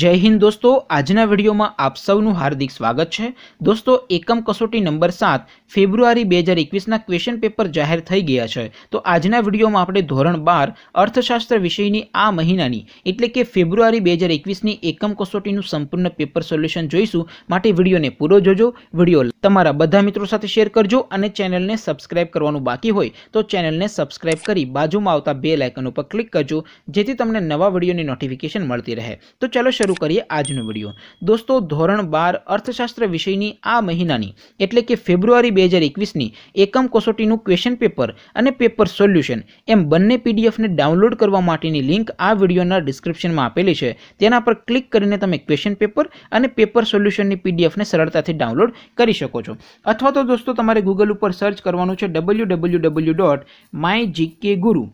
જય હિન્દ દોસ્તો આજના વિડીયોમાં આપ સૌનું હાર્દિક સ્વાગત છે દોસ્તો એકમ કસોટી નંબર સાત ફેબ્રુઆરી બે હજાર એકવીસના ક્વેશ્ચન પેપર જાહેર થઈ ગયા છે તો આજના વિડીયોમાં આપણે ધોરણ બાર અર્થશાસ્ત્ર વિષયની આ મહિનાની એટલે કે ફેબ્રુઆરી બે હજાર એકવીસની એકમ કસોટીનું સંપૂર્ણ પેપર સોલ્યુશન જોઈશું માટે વિડીયોને પૂરો જોજો વિડીયો તમારા બધા મિત્રો સાથે શેર કરજો અને ચેનલને સબસ્ક્રાઈબ કરવાનું બાકી હોય તો ચેનલને સબસ્ક્રાઇબ કરી બાજુમાં આવતા બે લાઇકન ઉપર ક્લિક કરજો જેથી તમને નવા વિડીયોની નોટિફિકેશન મળતી રહે તો ચાલો શરૂ શરૂ કરીએ આજનો વિડીયો દોસ્તો ધોરણ બાર અર્થશાસ્ત્ર વિષયની આ મહિનાની એટલે કે ફેબ્રુઆરી બે હજાર એકવીસની એકમ કસોટીનું ક્વેશ્ચન પેપર અને પેપર સોલ્યુશન એમ બંને પીડીએફને ડાઉનલોડ કરવા માટેની લિંક આ વિડીયોના ડિસ્ક્રિપ્શનમાં આપેલી છે તેના પર ક્લિક કરીને તમે ક્વેશ્ચન પેપર અને પેપર સોલ્યુશનની પીડીએફને સરળતાથી ડાઉનલોડ કરી શકો છો અથવા તો દોસ્તો તમારે ગૂગલ ઉપર સર્ચ કરવાનું છે W W W dot my GK Guru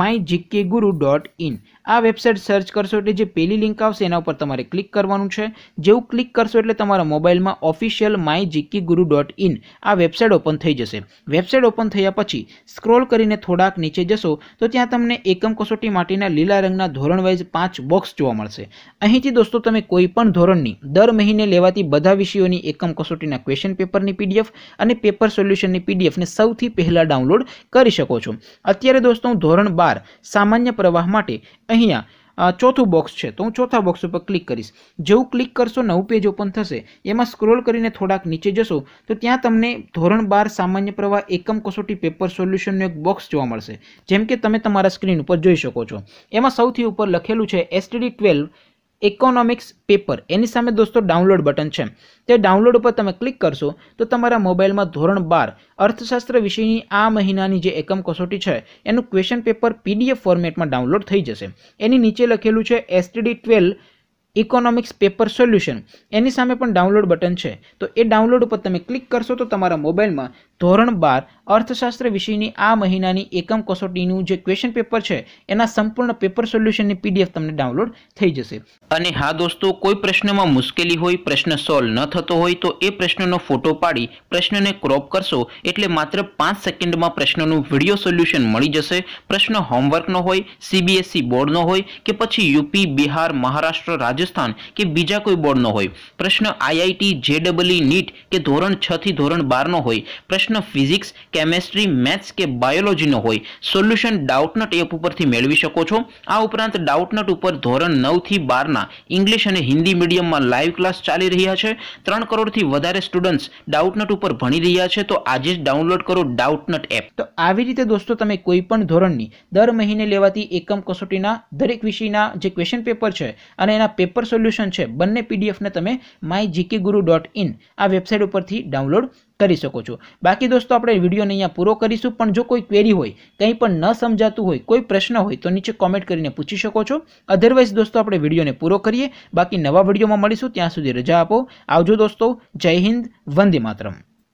my GK Guru dot in આ વેબસાઇટ સર્ચ કરશો એટલે જે પહેલી લિંક આવશે એના ઉપર તમારે ક્લિક કરવાનું છે જેવું ક્લિક કરશો એટલે તમારા મોબાઈલમાં official my GK Guru dot in આ વેબસાઇટ ઓપન થઈ જશે વેબસાઇટ ઓપન થયા પછી સ્ક્રોલ કરીને થોડાક નીચે જશો તો ત્યાં તમને એકમ કસોટી માટેના લીલા રંગના ધોરણ વાઇઝ પાંચ બોક્સ જોવા મળશે અહીંથી દોસ્તો તમે કોઈ પણ ધોરણની દર મહિને લેવાતી બધા વિષયોની એકમ કસોટીના ક્વેશ્ચન પેપરની પીડીએફ અને પેપર સોલ્યુશનની પીડીએફને સૌથી પહેલાં ડાઉનલોડ કરી શકો છો અત્યારે દોસ્તો હું ધોરણ બાર સામાન્ય પ્રવાહ માટે અહીંયા ચોથું બોક્સ છે તો હું ચોથા બોક્સ ઉપર ક્લિક કરીશ જેવું ક્લિક કરશો નવું પેજ ઓપન થશે એમાં સ્ક્રોલ કરીને થોડાક નીચે જશો તો ત્યાં તમને ધોરણ બાર સામાન્ય પ્રવાહ એકમ કસોટી પેપર સોલ્યુશનનું એક બોક્સ જોવા મળશે જેમ કે તમે તમારા સ્ક્રીન ઉપર જોઈ શકો છો એમાં સૌથી ઉપર લખેલું છે એસટીડી ટ્વેલ્વ ઇકોનોમિક્સ પેપર એની સામે દોસ્તો ડાઉનલોડ બટન છે તે ડાઉનલોડ ઉપર તમે ક્લિક કરશો તો તમારા મોબાઈલમાં ધોરણ બાર અર્થશાસ્ત્ર વિષયની આ મહિનાની જે એકમ કસોટી છે એનું ક્વેશ્ચન પેપર પીડીએફ ફોર્મેટમાં ડાઉનલોડ થઈ જશે એની નીચે લખેલું છે STD twelve economics paper solution એની સામે પણ ડાઉનલોડ બટન છે તો એ ડાઉનલોડ ઉપર તમે ક્લિક કરશો તો તમારા મોબાઈલમાં ધોરણ બાર અર્થશાસ્ત્ર વિષયની આ મહિનાની એકમ કસોટીનું જે ક્વેશ્ચન પેપર છે એના સંપૂર્ણ પેપર સોલ્યુશનની પીડીએફ તમને ડાઉનલોડ થઈ જશે અને હા દોસ્તો કોઈ પ્રશ્નમાં મુશ્કેલી હોય પ્રશ્ન સોલ્વ ન થતો હોય તો એ પ્રશ્નનો ફોટો પાડી પ્રશ્નને ક્રોપ કરશો એટલે માત્ર પાંચ સેકન્ડમાં પ્રશ્નનું વિડીયો સોલ્યુશન મળી જશે પ્રશ્ન હોમવર્કનો હોય સીબીએસઈ બોર્ડનો e હોય કે પછી યુપી બિહાર મહારાષ્ટ્ર રાજસ્થાન કે બીજા કોઈ બોર્ડનો હોય પ્રશ્ન આઈઆઈટી જેડબલઈ નીટ કે ધોરણ છથી ધોરણ બારનો હોય પ્રશ્ન પ્રશ્ન ફિઝિક્સ કેમેસ્ટ્રી મેથ્સ કે બાયોલોજીનો હોય સોલ્યુશન ડાઉટનટ એપ ઉપરથી મેળવી શકો છો આ ઉપરાંત ડાઉટનટ ઉપર ધોરણ નવથી બારના ઇંગ્લિશ અને હિન્દી મીડિયમમાં લાઈવ ક્લાસ ચાલી રહ્યા છે ત્રણ કરોડથી વધારે સ્ટુડન્ટ્સ ડાઉટનટ ઉપર ભણી રહ્યા છે તો આજે જ ડાઉનલોડ કરો ડાઉટનટ એપ તો આવી રીતે દોસ્તો તમે કોઈ પણ ધોરણની દર મહિને લેવાતી એકમ કસોટીના દરેક વિષયના જે ક્વેશ્ચન પેપર છે અને એના પેપર સોલ્યુશન છે બંને પીડીએફને તમે my GK Guru dot in આ વેબસાઇટ ઉપરથી ડાઉનલોડ કરી શકો છો બાકી દોસ્તો આપણે વિડીયોને અહીંયા પૂરો કરીશું પણ જો કોઈ ક્વેરી હોય કંઈ પણ ન સમજાતું હોય કોઈ પ્રશ્ન હોય તો નીચે કોમેન્ટ કરીને પૂછી શકો છો અધરવાઇઝ દોસ્તો આપણે વિડીયોને પૂરો કરીએ બાકી નવા વિડીયોમાં મળીશું ત્યાં સુધી રજા આપો આવજો દોસ્તો જય હિન્દ વંદે માતરમ